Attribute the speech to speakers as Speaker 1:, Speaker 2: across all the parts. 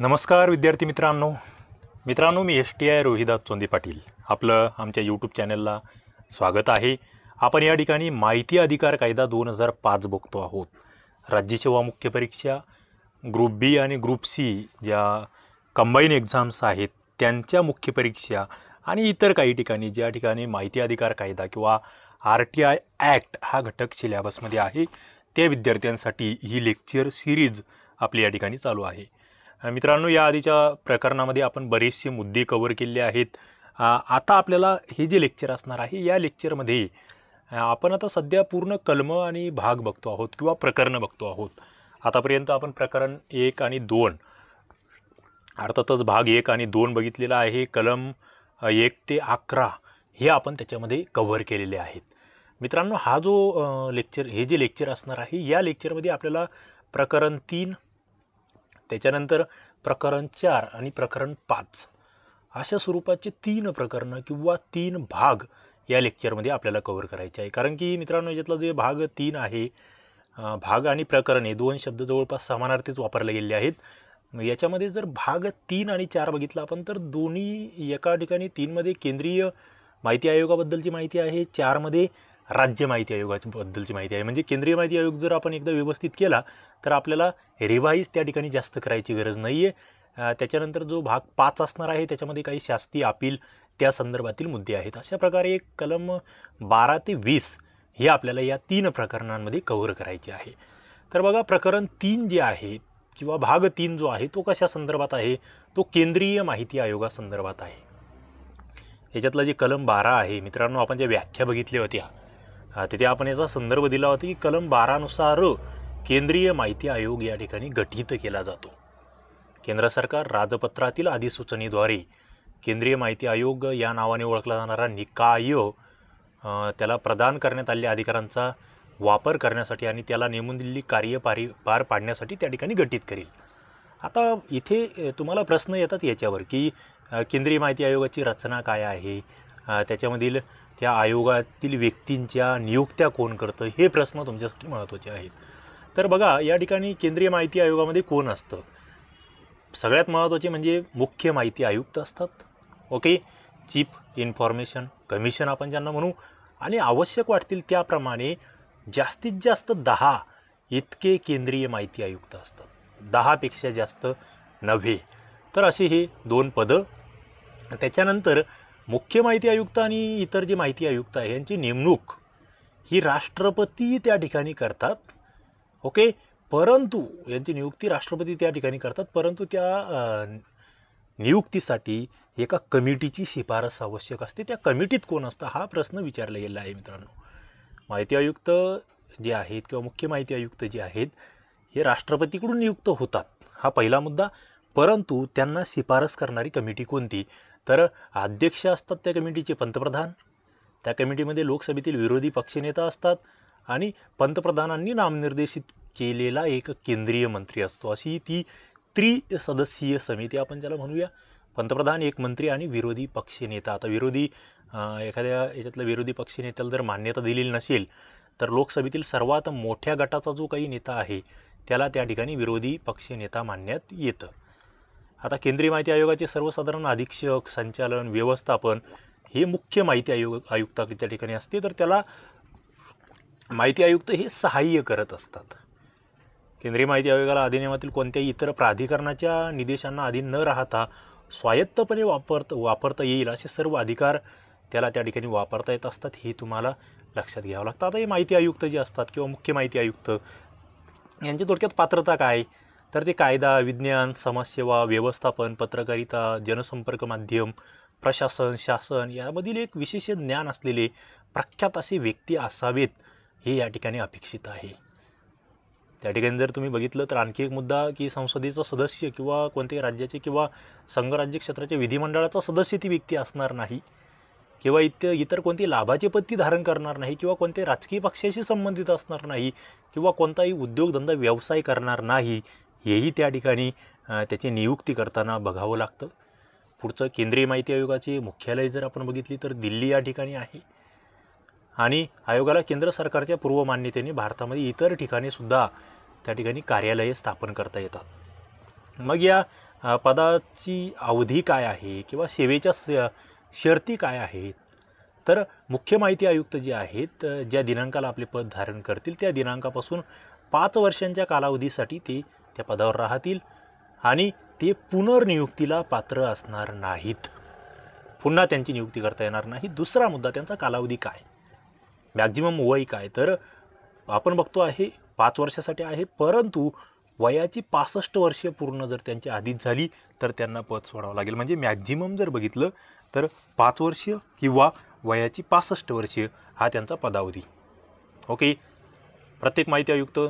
Speaker 1: नमस्कार विद्यार्थी मित्रांनो मित्रांनो मी S T I Rohidas Chonde Patil आपलं आमच्या यूट्यूब चॅनलला स्वागत आहे आपण या ठिकाणी माहिती अधिकार कायदा दोन हजार पाच बघतो आहोत राज्यसेवा मुख्य परीक्षा ग्रुप बी आणि ग्रुप सी ज्या कंबाईन एक्झाम्स आहेत त्यांच्या मुख्य परीक्षा आणि इतर काही ठिकाणी ज्या ठिकाणी माहिती अधिकार कायदा किंवा आर टी आय ॲक्ट हा घटक सिलॅबसमध्ये आहे त्या विद्यार्थ्यांसाठी ही लेक्चर सिरीज आपली या ठिकाणी चालू आहे मित्रांनो या आधीच्या प्रकरणामध्ये आपण बरेचसे मुद्दे कवर केले आहेत आता आपल्याला हे जे लेक्चर असणार आहे या लेक्चरमध्ये आपण आता सध्या पूर्ण कलम आणि भाग बघतो आहोत किंवा प्रकरणं बघतो आहोत आतापर्यंत आपण प्रकरण एक आणि दोन अर्थातच भाग एक आणि दोन बघितलेला आहे कलम एक ते अकरा हे आपण त्याच्यामध्ये कव्हर केलेले आहेत मित्रांनो हा जो लेक्चर हे जे लेक्चर असणार आहे या लेक्चरमध्ये आपल्याला प्रकरण तीन त्याच्यानंतर प्रकरण चार आणि प्रकरण पाच अशा स्वरूपाचे तीन प्रकरणं किंवा तीन भाग या लेक्चरमध्ये आपल्याला कवर करायचे आहे कारण की मित्रांनो याच्यातला जे भाग तीन आहे भाग आणि प्रकरण हे दोन शब्द जवळपास समानार्थीच वापरले गेलेले आहेत याच्यामध्ये जर भाग तीन आणि चार बघितला आपण तर दोन्ही एका ठिकाणी तीनमध्ये केंद्रीय माहिती आयोगाबद्दलची माहिती आहे चारमध्ये राज्य माहिती आयोगाबद्दलची माहिती आहे म्हणजे केंद्रीय माहिती आयोग जर आपण एकदा व्यवस्थित केला तर आपल्याला रिवाईज त्या ठिकाणी जास्त करायची गरज नाही आहे त्याच्यानंतर जो भाग पाच असणार आहे त्याच्यामध्ये काही शास्ती अपील त्या संदर्भातील मुद्दे आहेत अशा प्रकारे एक कलम बारा ते वीस हे आपल्याला या तीन प्रकरणांमध्ये कव्हर करायचे आहे तर बघा प्रकरण तीन जे आहे किंवा भाग तीन जो आहे तो कशा संदर्भात आहे तो केंद्रीय माहिती आयोगासंदर्भात आहे याच्यातलं जे कलम बारा आहे मित्रांनो आपण ज्या व्याख्या बघितल्या होत्या तिथे आपण याचा संदर्भ दिला होता की कलम बारानुसार केंद्रीय माहिती आयोग या ठिकाणी गठीत केला जातो केंद्र सरकार राजपत्रातील अधिसूचनेद्वारे केंद्रीय माहिती आयोग या नावाने ओळखला जाणारा निकाय त्याला प्रदान करण्यात आलेल्या अधिकारांचा वापर करण्यासाठी आणि त्याला नेमून दिलेली कार्य पारी पार पाडण्यासाठी त्या ठिकाणी गठीत करेल आता इथे तुम्हाला प्रश्न येतात याच्यावर की केंद्रीय माहिती आयोगाची रचना काय आहे त्याच्यामधील त्या आयोगातील व्यक्तींच्या नियुक्त्या कोण करतं हे प्रश्न तुमच्यासाठी महत्त्वाचे आहेत तर बघा या ठिकाणी केंद्रीय माहिती आयोगामध्ये कोण असतं सगळ्यात महत्त्वाचे म्हणजे मुख्य माहिती आयुक्त असतात ओके चीफ इन्फॉर्मेशन कमिशन आपण ज्यांना म्हणू आणि आवश्यक वाटतील त्याप्रमाणे जास्तीत जास्त दहा इतके केंद्रीय माहिती आयुक्त असतात दहापेक्षा जास्त नव्हे तर असे हे दोन पदं त्याच्यानंतर मुख्य माहिती आयुक्त आणि इतर जे माहिती आयुक्त आहे यांची नेमणूक ही राष्ट्रपती त्या ठिकाणी करतात ओके परंतु यांची नियुक्ती राष्ट्रपती त्या ठिकाणी करतात परंतु त्या नियुक्तीसाठी एका कमिटीची शिफारस आवश्यक असते त्या कमिटीत कोण असतं हा प्रश्न विचारला गेला आहे मित्रांनो माहिती आयुक्त जे आहेत किंवा मुख्य माहिती आयुक्त जे आहेत हे राष्ट्रपतीकडून नियुक्त होतात हा पहिला मुद्दा परंतु त्यांना शिफारस करणारी कमिटी कोणती तर अध्यक्ष असतात त्या कमिटीचे पंतप्रधान त्या कमिटीमध्ये लोकसभेतील विरोधी पक्षनेता असतात आणि पंतप्रधानांनी नामनिर्देशित केलेला एक केंद्रीय मंत्री असतो अशी ती त्रिसदस्यीय समिती आपण ज्याला म्हणूया पंतप्रधान एक मंत्री आणि विरोधी पक्षनेता आता विरोधी एखाद्या याच्यातल्या विरोधी पक्षनेत्याला जर मान्यता दिलेली नसेल तर लोकसभेतील सर्वात मोठ्या गटाचा जो काही नेता आहे त्याला त्या ठिकाणी विरोधी पक्षनेता मानण्यात येतं आता केंद्रीय माहिती आयोगाचे सर्वसाधारण अधीक्षक संचालन व्यवस्थापन हे मुख्य माहिती आयोग आयुक्त त्या ठिकाणी असते तर त्याला माहिती आयुक्त हे सहाय्य करत असतात केंद्रीय माहिती आयोगाला अधिनियमातील कोणत्याही इतर प्राधिकरणाच्या निदेशांना अधीन न राहता स्वायत्तपणे वापरत वापरता येईल असे सर्व अधिकार त्याला त्या ठिकाणी वापरता येत असतात हे तुम्हाला लक्षात घ्यावं लागतं आता हे माहिती आयुक्त जे असतात किंवा मुख्य माहिती आयुक्त यांची थोडक्यात पात्रता काय तर ते कायदा विज्ञान समाजसेवा व्यवस्थापन पत्रकारिता जनसंपर्क माध्यम प्रशासन शासन यामधील एक विशेष ज्ञान असलेले प्रख्यात असे व्यक्ती असावेत हे या ठिकाणी अपेक्षित आहे त्या ठिकाणी जर तुम्ही बघितलं तर आणखी एक मुद्दा की संसदेचा सदस्य किंवा कोणत्याही राज्याचे किंवा संघराज्य क्षेत्राच्या विधिमंडळाचा सदस्य ती व्यक्ती असणार नाही किंवा इतर इतर कोणती लाभाची पत्ती धारण करणार नाही किंवा कोणते राजकीय पक्षाशी संबंधित असणार नाही किंवा कोणताही उद्योगधंदा व्यवसाय करणार नाही हेही त्या ठिकाणी त्याची नियुक्ती करताना बघावं लागतं पुढचं केंद्रीय माहिती आयोगाचे मुख्यालय जर आपण बघितली तर दिल्ली या ठिकाणी आहे आणि आयोगाला केंद्र सरकारच्या पूर्वमान्यतेने भारतामध्ये इतर ठिकाणी सुद्धा त्या ठिकाणी कार्यालये स्थापन करता येतात मग या पदाची अवधी काय आहे किंवा सेवेच्या शर्ती काय आहेत तर मुख्य माहिती आयुक्त जे आहेत ज्या दिनांकाला आपले पद धारण करतील त्या दिनांकापासून पाच वर्षांच्या कालावधीसाठी ते त्या पदावर राहतील आणि ते पुनर्नियुक्तीला पात्र असणार नाहीत पुन्हा त्यांची नियुक्ती करता येणार नाही दुसरा मुद्दा त्यांचा कालावधी काय मॅक्झिमम वय काय तर आपण बघतो आहे पाच वर्षासाठी आहे परंतु वयाची पासष्ट वर्षे पूर्ण जर त्यांची आधीच झाली तर त्यांना पद सोडावं लागेल म्हणजे मॅक्झिमम जर बघितलं तर पाच वर्ष किंवा वयाची पासष्ट वर्षे हा त्यांचा पदावधी ओके प्रत्येक माहिती आयुक्त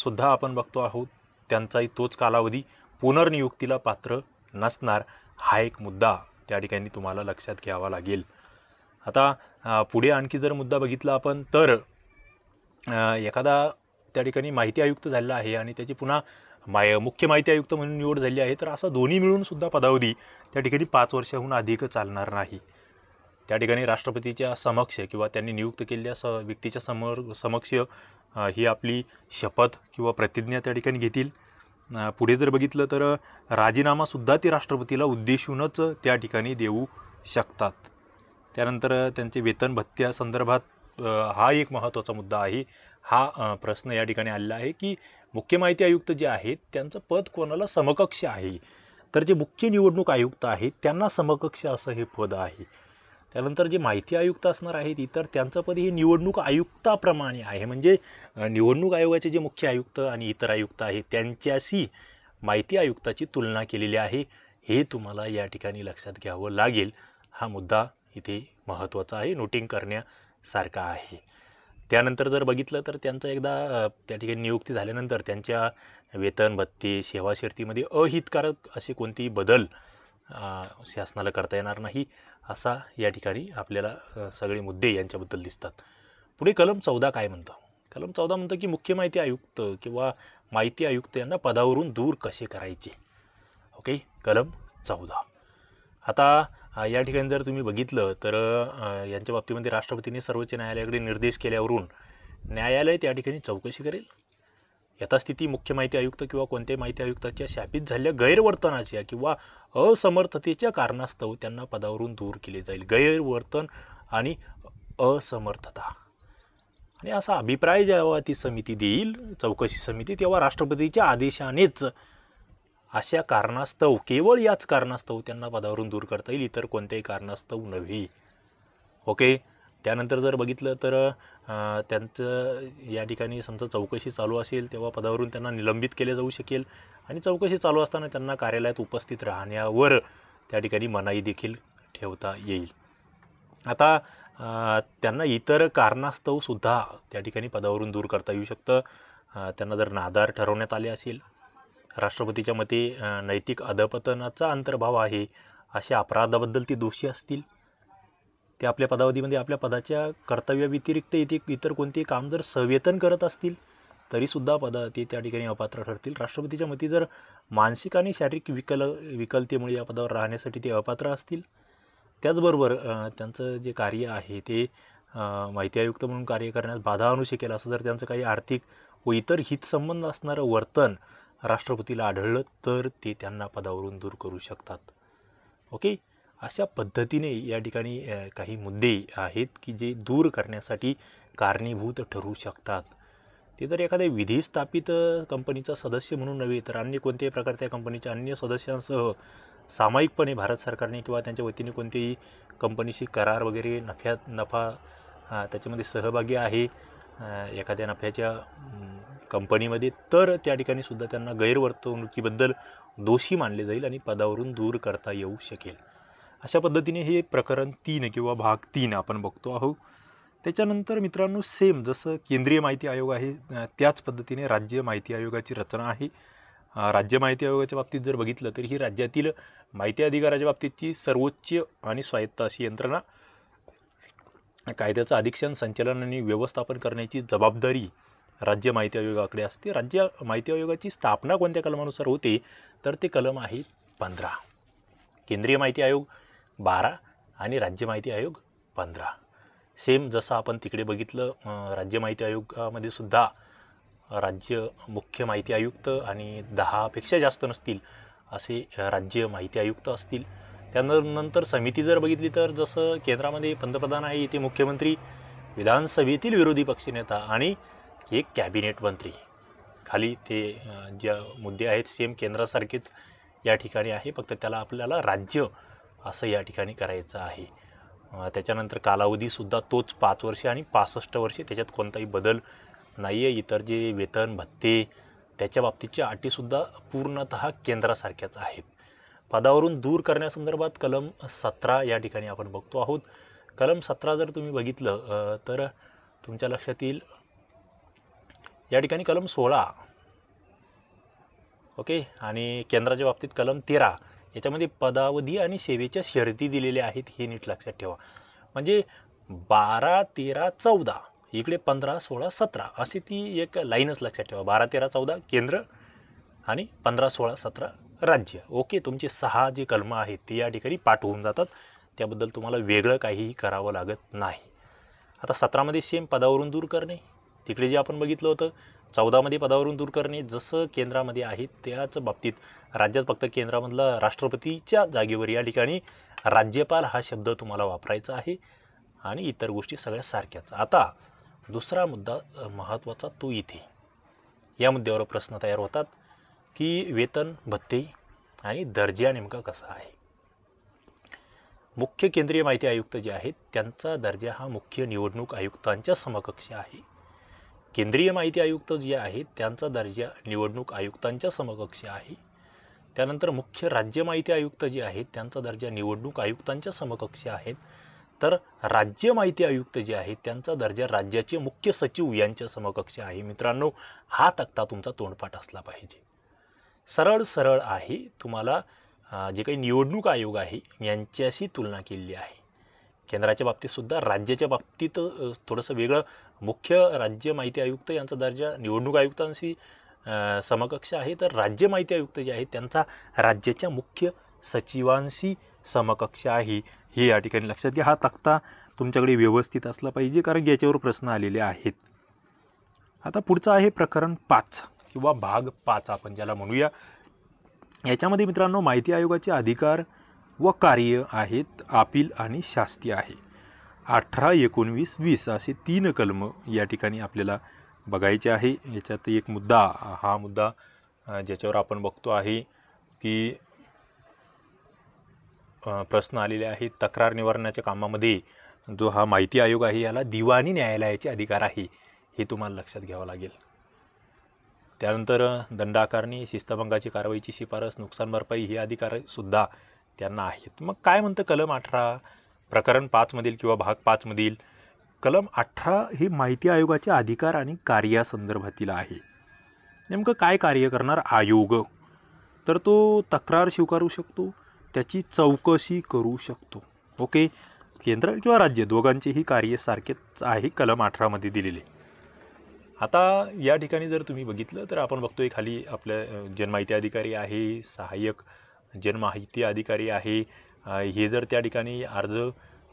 Speaker 1: सुद्धा आपण बघतो आहोत त्यांचाही तोच कालावधी पुनर्नियुक्तीला पात्र नसणार हा एक मुद्दा त्या ठिकाणी तुम्हाला लक्षात घ्यावा लागेल आता पुढे आणखी जर मुद्दा बघितला आपण तर एखादा त्या ठिकाणी माहिती आयुक्त झालेला आहे आणि त्याची पुन्हा माय मुख्य माहिती आयुक्त म्हणून निवड झाली आहे तर असा दोन्ही मिळून सुद्धा पदावधी त्या ठिकाणी पाच वर्षाहून अधिक चालणार नाही त्या ठिकाणी राष्ट्रपतीच्या समक्ष किंवा त्यांनी नियुक्त केलेल्या स व्यक्तीच्या समोर समक्ष ही आपली शपथ किंवा प्रतिज्ञा त्या ठिकाणी घेतील पुढे जर बघितलं तर राजीनामासुद्धा ते राष्ट्रपतीला उद्देशूनच त्या ठिकाणी देऊ शकतात त्यानंतर त्यांचे वेतन भत्त्या संदर्भात हा एक महत्त्वाचा मुद्दा आहे हा प्रश्न या ठिकाणी आलेला आहे की मुख्य माहिती आयुक्त जे आहेत त्यांचं पद कोणाला समकक्ष आहे तर जे मुख्य निवडणूक आयुक्त आहेत त्यांना समकक्ष असं हे पद आहे त्यानंतर जे माहिती आयुक्त असणार आहेत इतर त्यांचं पद हे निवडणूक आयुक्ताप्रमाणे आहे म्हणजे निवडणूक आयोगाचे जे मुख्य आयुक्त आणि इतर आयुक्त आहेत त्यांच्याशी माहिती आयुक्ताची तुलना केलेली आहे हे तुम्हाला या ठिकाणी लक्षात घ्यावं लागेल हा मुद्दा इथे महत्त्वाचा आहे नोटिंग करण्यासारखा आहे त्यानंतर जर बघितलं तर त्यांचं एकदा त्या ठिकाणी नियुक्ती झाल्यानंतर त्यांच्या वेतन भत्ते सेवा अहितकारक असे कोणतेही बदल शासनाला करता येणार नाही असा या ठिकाणी आपल्याला सगळे मुद्दे यांच्याबद्दल दिसतात पुढे कलम चौदा काय म्हणतं कलम चौदा म्हणतं की मुख्य माहिती आयुक्त किंवा माहिती आयुक्त यांना पदावरून दूर कसे करायचे ओके कलम चौदा आता या ठिकाणी जर तुम्ही बघितलं तर यांच्या बाबतीमध्ये राष्ट्रपतींनी सर्वोच्च न्यायालयाकडे निर्देश केल्यावरून न्यायालय त्या ठिकाणी चौकशी करेल यथास्थिती मुख्य माहिती आयुक्त किंवा कोणत्याही माहिती आयुक्ताच्या शापित झाल्या गैरवर्तनाच्या किंवा असमर्थतेच्या कारणास्तव त्यांना पदावरून दूर केले जाईल गैरवर्तन आणि असमर्थता आणि असा अभिप्राय जेव्हा ती समिती देईल चौकशी समिती तेव्हा राष्ट्रपतीच्या आदेशानेच अशा कारणास्तव केवळ याच कारणास्तव त्यांना पदावरून दूर करता येईल इतर कोणत्याही कारणास्तव नव्हे ओके त्यानंतर जर बघितलं तर त्यांचं या ठिकाणी समजा चौकशी चालू असेल तेव्हा पदावरून त्यांना निलंबित केले जाऊ शकेल आणि चौकशी चालू असताना त्यांना कार्यालयात उपस्थित राहण्यावर त्या ठिकाणी मनाई देखील ठेवता येईल आता त्यांना इतर कारणास्तवसुद्धा त्या ठिकाणी पदावरून दूर करता येऊ शकतं त्यांना जर नादार ठरवण्यात आले असेल राष्ट्रपतीच्या मते नैतिक अधपतनाचा अंतर्भाव आहे अशा अपराधाबद्दल ती दोषी असतील ते आपल्या पदावधीमध्ये आपल्या पदाच्या कर्तव्याव्यतिरिक्त इथे इतर कोणते काम जर सवेतन करत असतील तरीसुद्धा पदा ते त्या ठिकाणी अपात्र ठरतील राष्ट्रपतीच्या मते जर मानसिक आणि शारीरिक विकल विकलतेमुळे या पदावर राहण्यासाठी ते अपात्र असतील त्याचबरोबर त्यांचं जे कार्य आहे ते माहिती आयुक्त म्हणून कार्य करण्यास बाधा आणू शकेल असं जर त्यांचं काही आर्थिक व इतर हितसंबंध असणारं वर्तन राष्ट्रपतीला आढळलं तर ते त्यांना पदावरून दूर करू शकतात ओके अशा पद्धतीने या ठिकाणी काही मुद्दे आहेत की जे दूर करण्यासाठी कारणीभूत ठरू शकतात ते तर एखाद्या विधी स्थापित कंपनीचा सदस्य म्हणून नव्हे तर अन्य कोणत्याही प्रकारच्या कंपनीच्या अन्य सदस्यांसह सामायिकपणे भारत सरकारने किंवा त्यांच्या वतीने कोणतेही कंपनीशी करार वगैरे नफ्यात नफा त्याच्यामध्ये सहभागी आहे एखाद्या नफ्याच्या कंपनीमध्ये तर त्या ठिकाणीसुद्धा त्यांना गैरवर्तवणुकीबद्दल दोषी मानले जाईल आणि पदावरून दूर करता येऊ शकेल अशा पद्धतीने हे प्रकरण तीन किंवा भाग तीन आपण बघतो आहोत त्याच्यानंतर मित्रांनो सेम जसं केंद्रीय माहिती आयोग आहे त्याच पद्धतीने राज्य माहिती आयोगाची रचना आहे राज्य माहिती आयोगाच्या बाबतीत जर बघितलं तर ही राज्यातील माहिती अधिकाराच्या बाबतीतची सर्वोच्च आणि स्वायत्त अशी यंत्रणा कायद्याचं अधिक्षण संचालन आणि व्यवस्थापन करण्याची जबाबदारी राज्य माहिती आयोगाकडे असते राज्य माहिती आयोगाची स्थापना कोणत्या कलमानुसार होते तर ते कलम आहे पंधरा केंद्रीय माहिती आयोग बारा आणि राज्य माहिती आयोग पंधरा सेम जसं आपण तिकडे बघितलं राज्य माहिती आयोगामध्ये सुद्धा राज्य मुख्य माहिती आयुक्त आणि दहापेक्षा जास्त नसतील असे राज्य माहिती आयुक्त असतील त्यानंतर समिती जर बघितली तर जसं केंद्रामध्ये पंतप्रधान आहे इथे मुख्यमंत्री विधानसभेतील विरोधी पक्षनेता आणि एक कॅबिनेट मंत्री खाली ते ज्या मुद्दे आहेत सेम केंद्रासारखेच या ठिकाणी आहे फक्त त्याला आपल्याला राज्य असं या ठिकाणी करायचं आहे त्याच्यानंतर कालावधीसुद्धा तोच पाच वर्षे आणि पासष्ट वर्षे त्याच्यात कोणताही बदल नाही आहे इतर जे वेतन भत्ते त्याच्या बाबतीतच्या अटीसुद्धा पूर्णत केंद्रासारख्याच आहेत पदावरून दूर करण्यासंदर्भात कलम सतरा या ठिकाणी आपण बघतो आहोत कलम सतरा जर तुम्ही बघितलं तर तुमच्या लक्षात येईल या ठिकाणी कलम सोळा ओके आणि केंद्राच्या बाबतीत कलम तेरा याच्यामध्ये पदावधी आणि सेवेच्या शर्ती दिलेल्या आहेत हे नीट लक्षात ठेवा म्हणजे बारा तेरा चौदा इकडे पंधरा सोळा सतरा अशी ती एक लाईनच लक्षात ठेवा बारा तेरा चौदा केंद्र आणि पंधरा सोळा सतरा राज्य ओके तुमचे सहा जे कलमं आहेत ते या ठिकाणी पाठवून जातात त्याबद्दल तुम्हाला वेगळं काहीही करावं लागत नाही आता सतरामध्ये सेम पदावरून दूर करणे तिकडे जे आपण बघितलं होतं चौदामध्ये पदावरून दूर करणे जसं केंद्रामध्ये आहे त्याच बाबतीत राज्यात फक्त केंद्रामधला राष्ट्रपतीच्या जागेवर या ठिकाणी राज्यपाल हा शब्द तुम्हाला वापरायचा आहे आणि इतर गोष्टी सगळ्या सारख्याच आता दुसरा मुद्दा महत्त्वाचा तो इथे या मुद्द्यावर प्रश्न तयार होतात की वेतन भत्ते आणि दर्जा नेमका कसा आहे मुख्य केंद्रीय माहिती आयुक्त जे आहेत त्यांचा दर्जा हा मुख्य निवडणूक आयुक्तांच्या समकक्ष आहे केंद्रीय माहिती आयुक्त जे आहेत त्यांचा दर्जा निवडणूक आयुक्तांच्या समकक्ष आहे त्यानंतर मुख्य राज्य माहिती आयुक्त जे आहेत त्यांचा दर्जा निवडणूक आयुक्तांच्या समकक्ष आहेत तर राज्य माहिती आयुक्त जे आहेत त्यांचा दर्जा राज्याचे मुख्य सचिव यांच्या समकक्ष आहे मित्रांनो हा तक्ता तुमचा तोंडपाठ असला पाहिजे सरळ सरळ आहे तुम्हाला जे काही निवडणूक आयोग आहे यांच्याशी तुलना केलेली आहे केंद्राच्या बाबतीतसुद्धा राज्याच्या बाबतीत थोडंसं वेगळं मुख्य राज्य माहिती आयुक्त यांचा दर्जा निवडणूक आयुक्तांशी समकक्ष आहे तर राज्य माहिती आयुक्त जे आहेत त्यांचा राज्याच्या मुख्य सचिवांशी समकक्ष आहे हे या ठिकाणी लक्षात घ्या हा तक्ता तुमच्याकडे व्यवस्थित असला पाहिजे कारण याच्यावर प्रश्न आलेले आहेत आता पुढचं आहे प्रकरण पाच किंवा भाग पाच आपण ज्याला म्हणूया याच्यामध्ये मित्रांनो माहिती आयोगाचे अधिकार व कार्य आहेत आपील आणि शास्ती आहे अठरा एकोणवीस वीस असे तीन कलम या ठिकाणी आपल्याला बघायचे आहे याच्यात एक मुद्दा हा मुद्दा ज्याच्यावर आपण बघतो आहे की प्रश्न आलेले आहे तक्रार निवारणाच्या कामामध्ये जो हा माहिती आयोग आहे याला दिवाणी न्यायालयाचे अधिकार आहे हे तुम्हाला लक्षात घ्यावं लागेल त्यानंतर दंडाकारणी शिस्तभंगाची कारवाईची शिफारस नुकसान भरपाई हे अधिकारसुद्धा त्यांना आहेत मग काय म्हणतं कलम अठरा प्रकरण पाचमधील किंवा भाग पाचमधील कलम अठरा हे माहिती आयोगाचे अधिकार आणि कार्यासंदर्भातील आहे नेमकं काय कार्य करणार आयोग तर तो तक्रार स्वीकारू शकतो त्याची चौकशी करू शकतो ओके केंद्र किंवा राज्य दोघांचेही कार्य सारखेच आहे कलम अठरामध्ये दिलेले आता या ठिकाणी जर तुम्ही बघितलं तर आपण बघतोय खाली आपल्या जनमाहिती अधिकारी आहे सहाय्यक जनमाहिती अधिकारी आहे हे जर त्या ठिकाणी अर्ज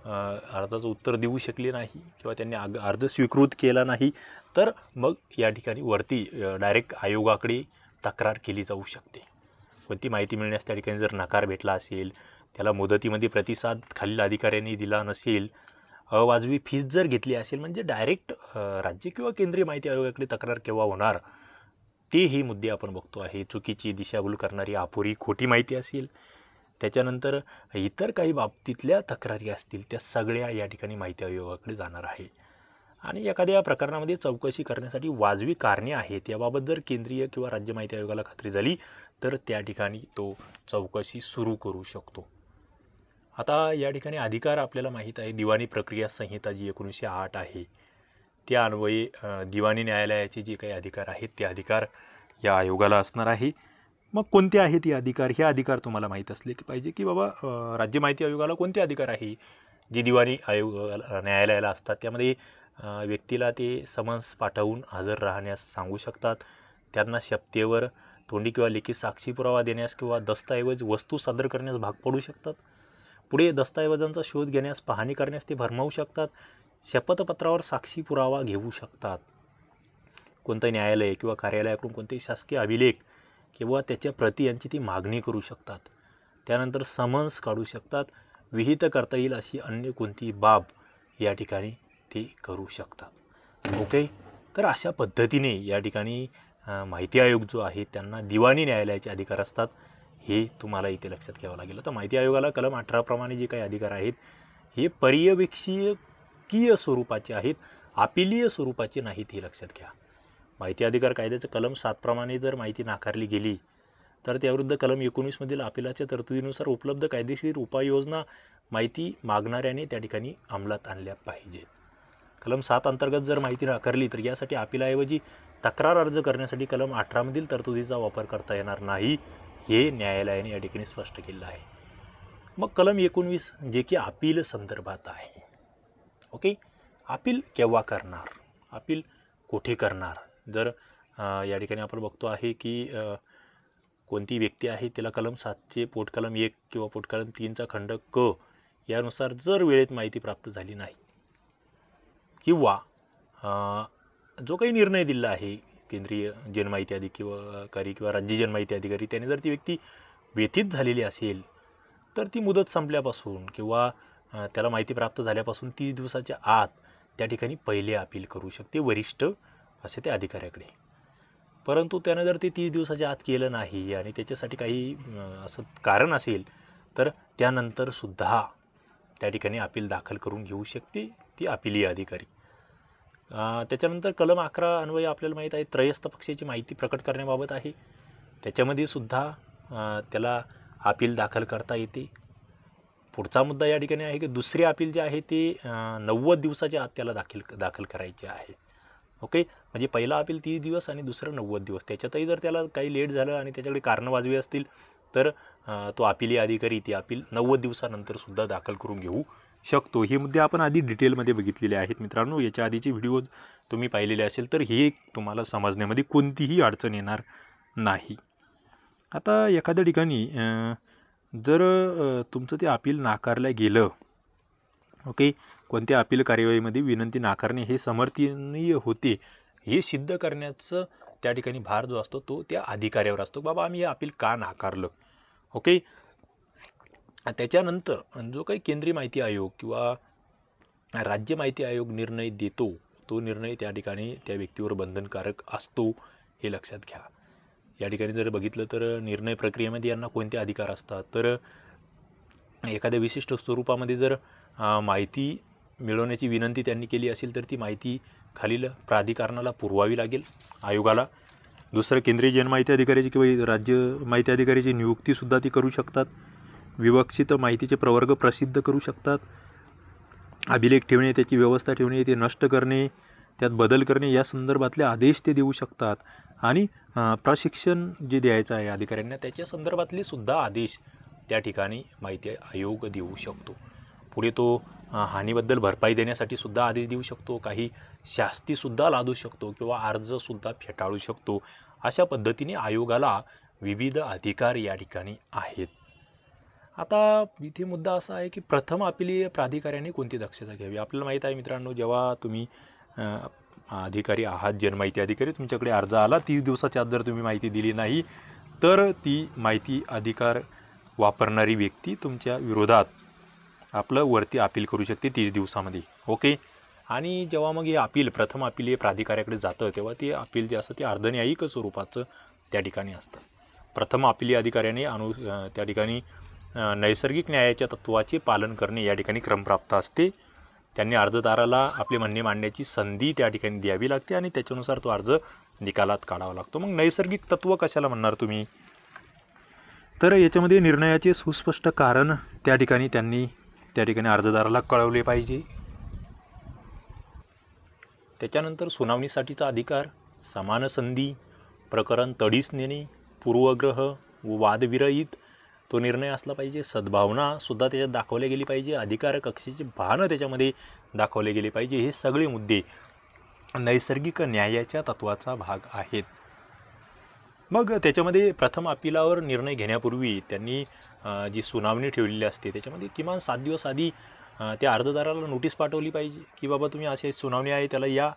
Speaker 1: अर्जाचं उत्तर देऊ शकले नाही किंवा त्यांनी आग अर्ज स्वीकृत केला नाही तर मग या ठिकाणी वरती डायरेक्ट आयोगाकडे तक्रार केली जाऊ शकते कोणती माहिती मिळण्यास त्या ठिकाणी जर नकार भेटला असेल त्याला मुदतीमध्ये प्रतिसाद खालील अधिकाऱ्यांनी दिला नसेल अवाजवी फीज जर घेतली असेल म्हणजे डायरेक्ट राज्य किंवा केंद्रीय माहिती आयोगाकडे तक्रार केव्हा होणार ते ही मुद्दे आपण बघतो आहे चुकीची दिशाभूल करणारी अपुरी खोटी माहिती असेल त्याच्यानंतर इतर काही बाबतीतल्या तक्रारी असतील त्या सगळ्या या ठिकाणी माहिती आयोगाकडे जाणार आहे आणि एखाद्या प्रकरणामध्ये चौकशी करण्यासाठी वाजवी कारणे आहेत याबाबत जर केंद्रीय किंवा राज्य माहिती आयोगाला खात्री झाली तर त्या ठिकाणी तो चौकशी सुरू करू शकतो आता या ठिकाणी अधिकार आपल्याला माहीत आहे दिवाणी प्रक्रिया संहिता जी एकोणीसशे आठ आहे त्या अन्वये दिवाणी न्यायालयाचे जे काही अधिकार आहेत ते अधिकार या आयोगाला असणार आहे मग कोणते आहेत हे अधिकार हे अधिकार तुम्हाला माहीत असले की पाहिजे की बाबा राज्य माहिती आयोगाला कोणते अधिकार आहे जी दिवाणी आयोग न्यायालयाला असतात त्यामध्ये व्यक्तीला ते समन्स पाठवून हजर राहण्यास सांगू शकतात त्यांना शपथेवर तोंडी किंवा लेखी साक्षी पुरावा देण्यास किंवा दस्तऐवज वस्तू सादर करण्यास भाग पडू शकतात पुढे दस्तऐवजांचा शोध घेण्यास पाहणी करण्यास ते भरमावू शकतात शपथपत्रावर साक्षी पुरावा घेऊ शकतात कोणतं न्यायालय किंवा कार्यालयाकडून कोणतेही शासकीय अभिलेख किंवा त्याच्या प्रति यांची ती मागणी करू शकतात त्यानंतर समन्स काढू शकतात विहित करता येईल अशी अन्य कोणती बाब या ठिकाणी ते करू शकतात ओके तर अशा पद्धतीने या ठिकाणी माहिती आयोग जो आहे त्यांना दिवाणी न्यायालयाचे अधिकार असतात हे तुम्हाला इथे लक्षात घ्यावं लागेल तर माहिती आयोगाला कलम अठराप्रमाणे जे काही अधिकार आहेत हे पर्यवेक्षीय स्वरूपाचे आहेत अपिलीय स्वरूपाचे नाहीत हे लक्षात घ्या माहिती अधिकार कायद्याचं कलम सातप्रमाणे जर माहिती नाकारली गेली तर त्याविरुद्ध कलम एकोणीसमधील अपिलाच्या तरतुदीनुसार उपलब्ध कायदेशीर उपाययोजना माहिती मागणाऱ्याने त्या ठिकाणी अंमलात आणल्या पाहिजेत कलम सात अंतर्गत जर माहिती नाकारली तर यासाठी अपिलाऐवजी तक्रार अर्ज करण्यासाठी कलम अठरामधील तरतुदीचा वापर करता येणार नाही हे न्यायालयाने या ठिकाणी स्पष्ट केलं आहे मग कलम एकोणवीस जे की अपील संदर्भात आहे ओके अपील केव्हा करणार अपील कुठे करणार जर या ठिकाणी आपण बघतो आहे की कोणती व्यक्ती आहे तिला कलम सातचे पोटकलम एक किंवा पोटकलम तीनचा खंड क यानुसार जर वेळेत माहिती प्राप्त झाली नाही किंवा जो काही निर्णय दिला आहे केंद्रीय जनमाहिती अधिकारी किंवा राज्य जनमाहिती अधिकारी त्याने जर ती व्यक्ती व्यथित झालेली असेल तर ती मुदत संपल्यापासून किंवा त्याला माहिती प्राप्त झाल्यापासून तीस दिवसाच्या आत त्या ठिकाणी पहिले अपील करू शकते वरिष्ठ असे त्या अधिकाऱ्याकडे परंतु त्यानं जर ते तीस दिवसाच्या आत केलं नाही आणि त्याच्यासाठी काही असं कारण असेल तर त्यानंतरसुद्धा त्या ठिकाणी अपील दाखल करून घेऊ शकते ती अपिलीय अधिकारी त्याच्यानंतर कलम अकरा अन्वयी आपल्याला माहीत आहे त्रयस्थ पक्षाची माहिती प्रकट करण्याबाबत आहे त्याच्यामध्ये सुद्धा त्याला अपील दाखल करता येते पुढचा मुद्दा या ठिकाणी आहे की दुसरी अपील जे आहे ते नव्वद दिवसाच्या आत त्याला दाखल दाखल करायचे आहे ओके म्हणजे पहिला अपील तीस दिवस आणि दुसरं नव्वद दिवस त्याच्यातही जर त्याला काही लेट झालं आणि त्याच्याकडे कारणं वाजवी असतील तर तो अपिली अधिकारी ती अपील नव्वद दिवसानंतरसुद्धा दाखल करून घेऊ शकतो हे मुद्दे आपण आधी डिटेलमध्ये बघितलेले आहेत मित्रांनो याच्या आधीचे व्हिडिओज तुम्ही पाहिलेले असेल तर हे तुम्हाला समजण्यामध्ये कोणतीही अडचण येणार नाही आता एखाद्या ठिकाणी जर तुमचं ते अपील नाकारलं गेलं ओके कोणत्या अपील कार्यवाहीमध्ये विनंती नाकारणे हे समर्थनीय होते हे सिद्ध करण्याचं त्या ठिकाणी भार जो असतो तो त्या अधिकाऱ्यावर असतो बाबा आम्ही हे अपील का नाकारलं ओके त्याच्यानंतर जो काही केंद्रीय माहिती आयोग किंवा राज्य माहिती आयोग निर्णय देतो तो निर्णय त्या ठिकाणी त्या व्यक्तीवर बंधनकारक असतो हे लक्षात घ्या या ठिकाणी जर बघितलं तर निर्णय प्रक्रियेमध्ये यांना कोणते अधिकार असतात तर एखाद्या विशिष्ट स्वरूपामध्ये जर माहिती मिळवण्याची विनंती त्यांनी केली असेल तर ती माहिती खालील प्राधिकरणाला पुरवावी लागेल आयोगाला दुसरं केंद्रीय जनमाहिती अधिकाऱ्याची किंवा राज्य माहिती अधिकाऱ्याची नियुक्तीसुद्धा ती करू शकतात विवक्षित माहितीचे प्रवर्ग प्रसिद्ध करू शकतात अभिलेख ठेवणे त्याची व्यवस्था ठेवणे ते नष्ट करणे त्यात बदल करणे या संदर्भातले आदेश ते देऊ शकतात आणि प्रशिक्षण जे द्यायचं आहे अधिकाऱ्यांना त्याच्या संदर्भातले सुद्धा आदेश त्या ठिकाणी माहिती आयोग देऊ शकतो पुढे तो हानीबद्दल भरपाई देण्यासाठी सुद्धा आदेश देऊ शकतो काही शास्तीसुद्धा लादू शकतो किंवा अर्जसुद्धा फेटाळू शकतो अशा पद्धतीने आयोगाला विविध अधिकार या ठिकाणी आहेत आता इथे मुद्दा असा आहे की प्रथम आपली प्राधिकाऱ्याने कोणती दक्षता घ्यावी आपल्याला माहीत आहे मित्रांनो जेव्हा तुम्ही अधिकारी आहात जनमाहिती अधिकारी तुमच्याकडे अर्ज आला तीस दिवसाच्या आत जर तुम्ही माहिती दिली नाही तर ती माहिती अधिकार वापरणारी व्यक्ती तुमच्या विरोधात आपलं वरती अपील करू शकते तीस दिवसामध्ये ओके आणि जेव्हा मग हे अपील प्रथम अपील हे प्राधिकाऱ्याकडे जातं तेव्हा ते अपील जे असतं ते अर्धन्यायिक स्वरूपाचं त्या ठिकाणी असतं प्रथम अपिली अधिकाऱ्याने अनु त्या ठिकाणी नैसर्गिक न्यायाच्या तत्वाचे पालन करणे या ठिकाणी क्रमप्राप्त असते त्यांनी अर्जदाराला आपले म्हणणे मांडण्याची संधी त्या ठिकाणी द्यावी लागते आणि त्याच्यानुसार तो अर्ज निकालात काढावा लागतो मग नैसर्गिक तत्त्व कशाला म्हणणार तुम्ही तर याच्यामध्ये निर्णयाचे सुस्पष्ट कारण त्या ठिकाणी त्यांनी त्या ठिकाणी अर्जदाराला कळवले पाहिजे त्याच्यानंतर सुनावणीसाठीचा अधिकार समान संधी प्रकरण तडीस नेणे पूर्वग्रह व वादविरहित तो निर्णय असला पाहिजे सद्भावनासुद्धा त्याच्यात दाखवल्या गेली पाहिजे अधिकार कक्षेचे भानं त्याच्यामध्ये दाखवले गेले पाहिजे हे सगळे मुद्दे नैसर्गिक न्यायाच्या तत्त्वाचा भाग आहेत मग त्याच्यामध्ये प्रथम अपिलावर निर्णय घेण्यापूर्वी त्यांनी जी सुनावणी ठेवलेली असते त्याच्यामध्ये किमान सात दिवस आधी त्या अर्जदाराला नोटीस पाठवली पाहिजे की बाबा तुम्ही अशी सुनावणी आहे त्याला या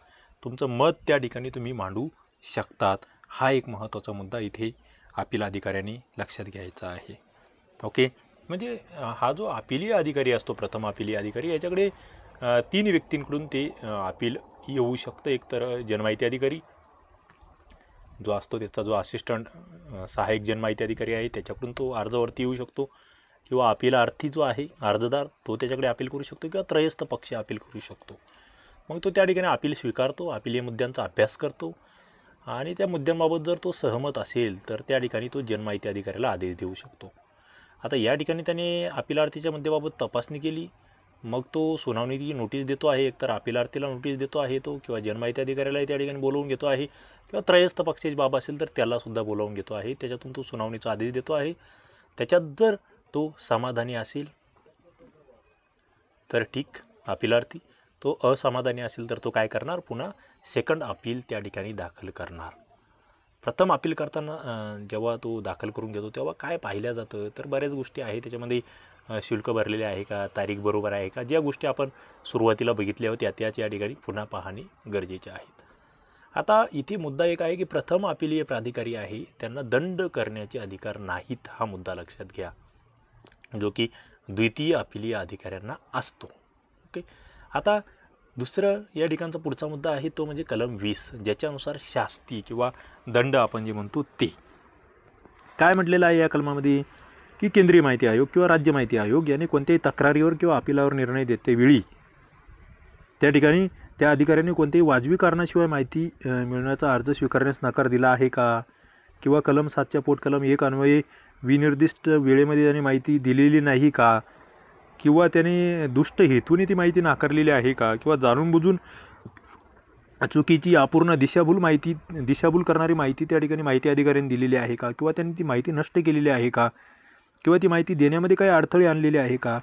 Speaker 1: तुमचं मत त्या ठिकाणी तुम्ही मांडू शकतात हा एक महत्त्वाचा मुद्दा इथे अपिल अधिकाऱ्यांनी लक्षात घ्यायचा आहे ओके म्हणजे हा जो अपिलीय अधिकारी असतो प्रथम अपिलीय अधिकारी याच्याकडे तीन व्यक्तींकडून ते अपील येऊ शकतं एकतर तर जनमाहिती अधिकारी जो असतो त्याचा जो असिस्टंट सहाय्यक जन्माहिती अधिकारी आहे त्याच्याकडून तो अर्जावरती येऊ शकतो किंवा अर्थी जो आहे अर्जदार तो त्याच्याकडे अपील करू शकतो किंवा त्रयस्थ पक्ष अपील करू शकतो मग तो त्या ठिकाणी अपील स्वीकारतो अपिलीय मुद्द्यांचा अभ्यास करतो आणि त्या मुद्द्यांबाबत जर तो सहमत असेल तर त्या ठिकाणी तो जन्माहिती अधिकाऱ्याला आदेश देऊ शकतो आता या ठिकाणी त्याने अपिलार्थीच्या मुद्द्याबाबत तपासणी केली मग तो सुनावणीची नोटीस देतो आहे एकतर अपील आरतीला नोटीस देतो आहे तो किंवा जन्माहिती अधिकाऱ्यालाही त्या ठिकाणी बोलवून घेतो आहे किंवा त्रयस्थ पक्षाची बाब असेल तर त्यालासुद्धा बोलावून घेतो आहे त्याच्यातून तो सुनावणीचा आदेश देतो आहे त्याच्यात जर तो समाधानी असेल तर ठीक अपील आरती तो असमाधानी असेल तर तो काय करणार पुन्हा सेकंड अपील त्या ठिकाणी दाखल करणार प्रथम अपील करताना जेव्हा तो दाखल करून घेतो तेव्हा काय पाहिलं जातं तर बऱ्याच गोष्टी आहे त्याच्यामध्ये शुल्क भरलेले आहे का तारीख बरोबर आहे का ज्या गोष्टी आपण सुरुवातीला बघितल्या होत्या त्याच या ठिकाणी पुन्हा पाहणे गरजेचे आहेत आता इथे मुद्दा एक आहे की प्रथम अपिलीय प्राधिकारी आहे त्यांना दंड करण्याचे अधिकार नाहीत हा मुद्दा लक्षात घ्या जो की द्वितीय अपिलीय अधिकाऱ्यांना असतो ओके आता दुसरं या ठिकाणचा पुढचा मुद्दा आहे तो म्हणजे कलम वीस ज्याच्यानुसार शास्ती किंवा दंड आपण जे म्हणतो ते काय म्हटलेलं आहे या कलमामध्ये की केंद्रीय माहिती आयोग किंवा राज्य माहिती आयोग याने कोणत्याही तक्रारीवर किंवा अपिलावर निर्णय देते वेळी त्या ठिकाणी त्या अधिकाऱ्यांनी कोणत्याही वाजवी कारणाशिवाय माहिती मिळण्याचा अर्ज स्वीकारण्यास नकार दिला आहे का किंवा कलम सातच्या पोट कलम एक अन्वये विनिर्दिष्ट वेळेमध्ये त्याने माहिती दिलेली नाही का किंवा त्याने दुष्ट हेतूने ती माहिती नाकारलेली आहे का किंवा जाणून बुजून चुकीची अपूर्ण दिशाभूल माहिती दिशाभूल करणारी माहिती त्या ठिकाणी माहिती अधिकाऱ्यांनी दिलेली आहे का किंवा त्यांनी ती माहिती नष्ट केलेली आहे का किंवा ती माहिती देण्यामध्ये काही अडथळे आणलेले आहे का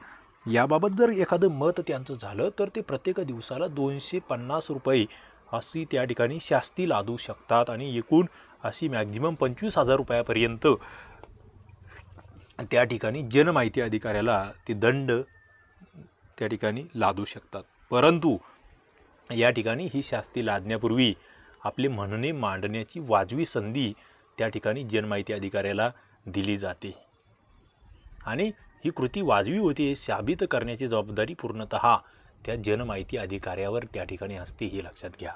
Speaker 1: याबाबत जर एखादं मत त्यांचं झालं तर ते प्रत्येक दिवसाला दोनशे पन्नास रुपये अशी त्या ठिकाणी शास्ती लादू शकतात आणि एकूण अशी मॅक्झिमम पंचवीस हजार रुपयापर्यंत त्या ठिकाणी जनमाहिती अधिकाऱ्याला ते दंड त्या ठिकाणी लादू शकतात परंतु या ठिकाणी ही शास्ती लादण्यापूर्वी आपले म्हणणे मांडण्याची वाजवी संधी त्या ठिकाणी जनमाहिती अधिकाऱ्याला दिली जाते आणि ही कृती वाजवी होती साबित करण्याची जबाबदारी पूर्णत त्या जनमाहिती अधिकाऱ्यावर त्या ठिकाणी असते हे लक्षात घ्या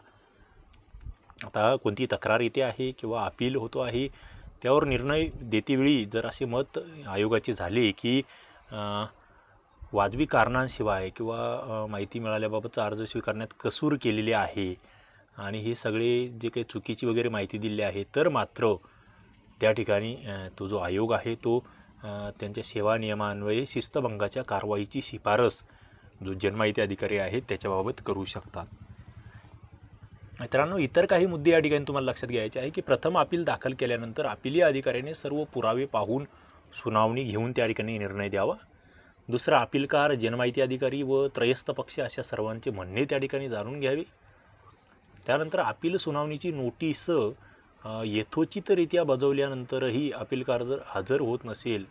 Speaker 1: आता कोणती तक्रार येते आहे किंवा अपील होतो आहे त्यावर निर्णय देतेवेळी जर असे मत आयोगाचे झाले की वाजवी कारणांशिवाय किंवा माहिती मिळाल्याबाबतचा अर्ज स्वीकारण्यात कसूर केलेले आहे आणि हे सगळे जे काही चुकीची वगैरे माहिती दिली आहे तर मात्र त्या ठिकाणी तो जो आयोग आहे तो त्यांच्या सेवा नियमान्वये शिस्तभंगाच्या कारवाईची शिफारस जो जनमाहिती अधिकारी आहेत त्याच्याबाबत करू शकतात मित्रांनो इतर काही मुद्दे या ठिकाणी तुम्हाला लक्षात घ्यायचे आहे की प्रथम अपील दाखल केल्यानंतर अपिलीय अधिकाऱ्याने सर्व पुरावे पाहून सुनावणी घेऊन त्या ठिकाणी निर्णय द्यावा दुसरा अपीलकार जनमाहिती अधिकारी व त्रयस्थ पक्ष अशा सर्वांचे म्हणणे त्या ठिकाणी जाणून घ्यावे त्यानंतर अपील सुनावणीची नोटीस यथोचितरित्या बजावल्यानंतरही अपीलकार जर हजर होत नसेल